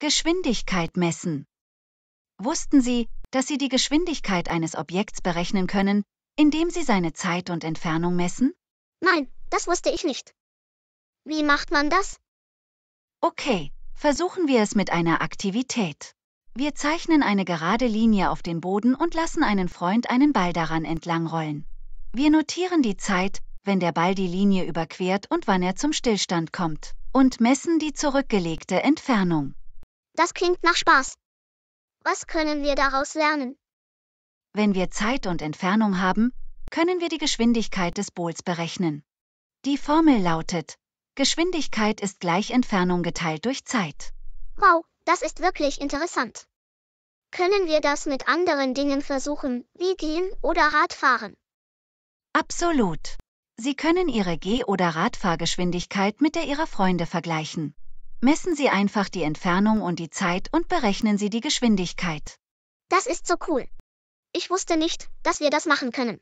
Geschwindigkeit messen. Wussten Sie, dass Sie die Geschwindigkeit eines Objekts berechnen können, indem Sie seine Zeit und Entfernung messen? Nein, das wusste ich nicht. Wie macht man das? Okay, versuchen wir es mit einer Aktivität. Wir zeichnen eine gerade Linie auf den Boden und lassen einen Freund einen Ball daran entlangrollen. Wir notieren die Zeit, wenn der Ball die Linie überquert und wann er zum Stillstand kommt, und messen die zurückgelegte Entfernung. Das klingt nach Spaß. Was können wir daraus lernen? Wenn wir Zeit und Entfernung haben, können wir die Geschwindigkeit des Bols berechnen. Die Formel lautet, Geschwindigkeit ist gleich Entfernung geteilt durch Zeit. Wow, das ist wirklich interessant. Können wir das mit anderen Dingen versuchen, wie gehen oder Radfahren? Absolut. Sie können Ihre Geh- oder Radfahrgeschwindigkeit mit der Ihrer Freunde vergleichen. Messen Sie einfach die Entfernung und die Zeit und berechnen Sie die Geschwindigkeit. Das ist so cool. Ich wusste nicht, dass wir das machen können.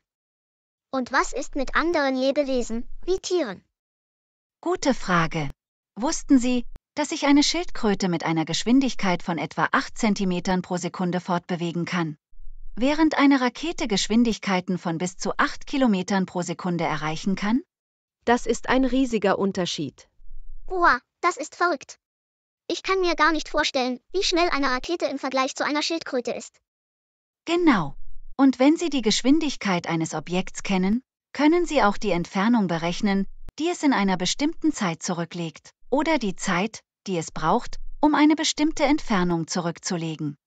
Und was ist mit anderen Lebewesen, wie Tieren? Gute Frage. Wussten Sie, dass sich eine Schildkröte mit einer Geschwindigkeit von etwa 8 cm pro Sekunde fortbewegen kann? Während eine Rakete Geschwindigkeiten von bis zu 8 km pro Sekunde erreichen kann? Das ist ein riesiger Unterschied. Boah, das ist verrückt. Ich kann mir gar nicht vorstellen, wie schnell eine Rakete im Vergleich zu einer Schildkröte ist. Genau. Und wenn Sie die Geschwindigkeit eines Objekts kennen, können Sie auch die Entfernung berechnen, die es in einer bestimmten Zeit zurücklegt, oder die Zeit, die es braucht, um eine bestimmte Entfernung zurückzulegen.